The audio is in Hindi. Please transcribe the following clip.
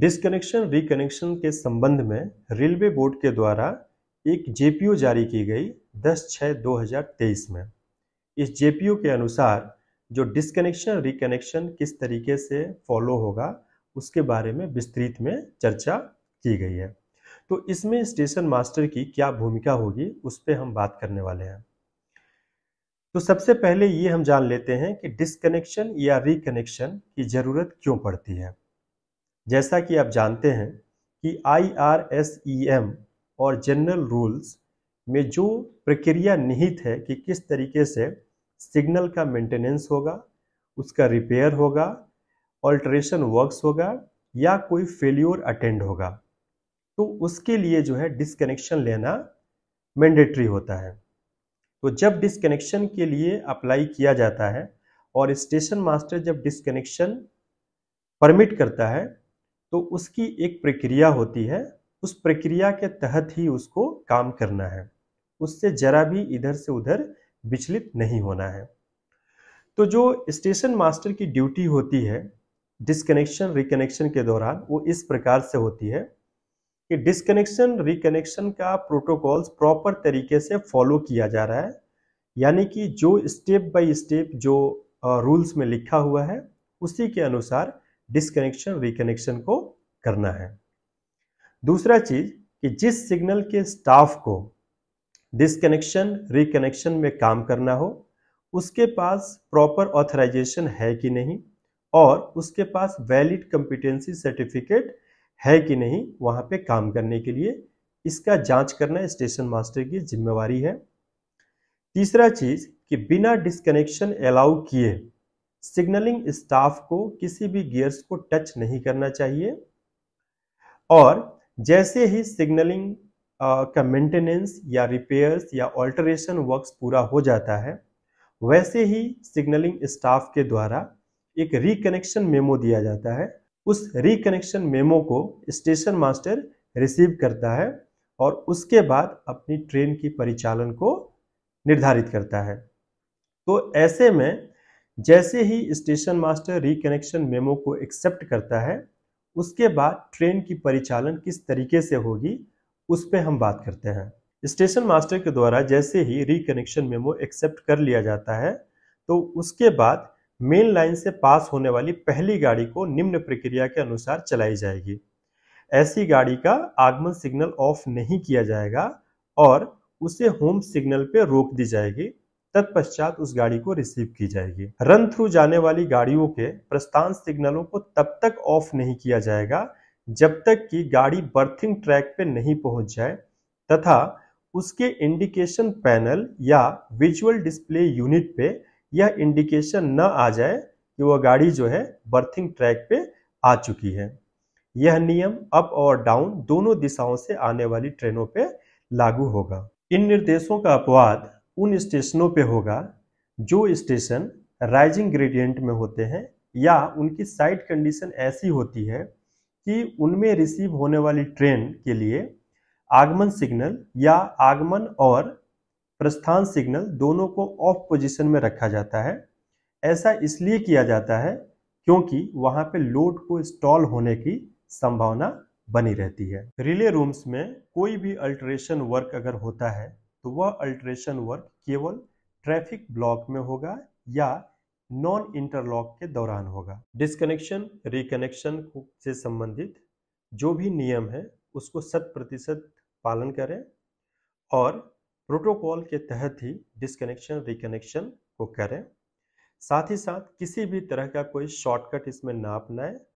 डिसकनेक्शन रिकनेक्शन के संबंध में रेलवे बोर्ड के द्वारा एक जेपीओ जारी की गई 10 छः 2023 में इस जेपीओ के अनुसार जो डिसकनेक्शन रिकनेक्शन किस तरीके से फॉलो होगा उसके बारे में विस्तृत में चर्चा की गई है तो इसमें स्टेशन मास्टर की क्या भूमिका होगी उस पर हम बात करने वाले हैं तो सबसे पहले ये हम जान लेते हैं कि डिसकनेक्शन या रिकनेक्शन की ज़रूरत क्यों पड़ती है जैसा कि आप जानते हैं कि I R S E M और जनरल रूल्स में जो प्रक्रिया निहित है कि किस तरीके से सिग्नल का मेंटेनेंस होगा उसका रिपेयर होगा ऑल्ट्रेशन वर्क्स होगा या कोई फेल्योर अटेंड होगा तो उसके लिए जो है डिसकनेक्शन लेना मैंडेटरी होता है तो जब डिसकनेक्शन के लिए अप्लाई किया जाता है और स्टेशन मास्टर जब डिसकनेक्शन परमिट करता है तो उसकी एक प्रक्रिया होती है उस प्रक्रिया के तहत ही उसको काम करना है उससे जरा भी इधर से उधर विचलित नहीं होना है तो जो स्टेशन मास्टर की ड्यूटी होती है डिसकनेक्शन रिकनेक्शन के दौरान वो इस प्रकार से होती है कि डिसकनेक्शन रिकनेक्शन का प्रोटोकॉल्स प्रॉपर तरीके से फॉलो किया जा रहा है यानी कि जो स्टेप बाय स्टेप जो रूल्स में लिखा हुआ है उसी के अनुसार डिसकनेक्शन रिकनेक्शन को करना है दूसरा चीज कि जिस सिग्नल के स्टाफ को डिसकनेक्शन रिकनेक्शन में काम करना हो उसके पास प्रॉपर ऑथराइजेशन है कि नहीं और उसके पास वैलिड कम्पिटेंसी सर्टिफिकेट है कि नहीं वहाँ पे काम करने के लिए इसका जांच करना स्टेशन मास्टर की जिम्मेवारी है तीसरा चीज कि बिना डिसकनेक्शन अलाउ किए सिग्नलिंग स्टाफ को किसी भी गियर्स को टच नहीं करना चाहिए और जैसे ही सिग्नलिंग का मेंटेनेंस या रिपेयर्स या ऑल्टरेशन वर्क्स पूरा हो जाता है वैसे ही सिग्नलिंग स्टाफ के द्वारा एक रिकनेक्शन मेमो दिया जाता है उस रिकनेक्शन मेमो को स्टेशन मास्टर रिसीव करता है और उसके बाद अपनी ट्रेन की परिचालन को निर्धारित करता है तो ऐसे में जैसे ही स्टेशन मास्टर रिकनेक्शन मेमो को एक्सेप्ट करता है उसके बाद ट्रेन की परिचालन किस तरीके से होगी उस पर हम बात करते हैं स्टेशन मास्टर के द्वारा जैसे ही रिकनेक्शन मेमो एक्सेप्ट कर लिया जाता है तो उसके बाद मेन लाइन से पास होने वाली पहली गाड़ी को निम्न प्रक्रिया के अनुसार चलाई जाएगी ऐसी गाड़ी का आगमन सिग्नल ऑफ नहीं किया जाएगा और उसे होम सिग्नल पर रोक दी जाएगी तत्पश्चात उस गाड़ी को रिसीव की जाएगी रन थ्रू जाने वाली गाड़ियों के प्रस्थान सिग्नलों को तब तक ऑफ नहीं किया जाएगा जब तक कि गाड़ी बर्थिंग ट्रैक पे नहीं पहुंच जाए तथा उसके इंडिकेशन पैनल या विजुअल डिस्प्ले यूनिट पे यह इंडिकेशन न आ जाए कि वह गाड़ी जो है बर्थिंग ट्रैक पे आ चुकी है यह नियम अप और डाउन दोनों दिशाओं से आने वाली ट्रेनों पे लागू होगा इन निर्देशों का अपवाद उन स्टेशनों पे होगा जो स्टेशन राइजिंग ग्रेडियंट में होते हैं या उनकी साइड कंडीशन ऐसी होती है कि उनमें रिसीव होने वाली ट्रेन के लिए आगमन सिग्नल या आगमन और प्रस्थान सिग्नल दोनों को ऑफ पोजीशन में रखा जाता है ऐसा इसलिए किया जाता है क्योंकि वहाँ पे लोड को स्टॉल होने की संभावना बनी रहती है रिले रूम्स में कोई भी अल्ट्रेशन वर्क अगर होता है तो वह अल्ट्रेशन वर्क केवल ट्रैफिक ब्लॉक में होगा या नॉन इंटरलॉक के दौरान होगा डिस्कनेक्शन रिकनेक्शन से संबंधित जो भी नियम है उसको शत प्रतिशत पालन करें और प्रोटोकॉल के तहत ही डिस्कनेक्शन रिकनेक्शन को करें साथ ही साथ किसी भी तरह का कोई शॉर्टकट इसमें ना अपनाएं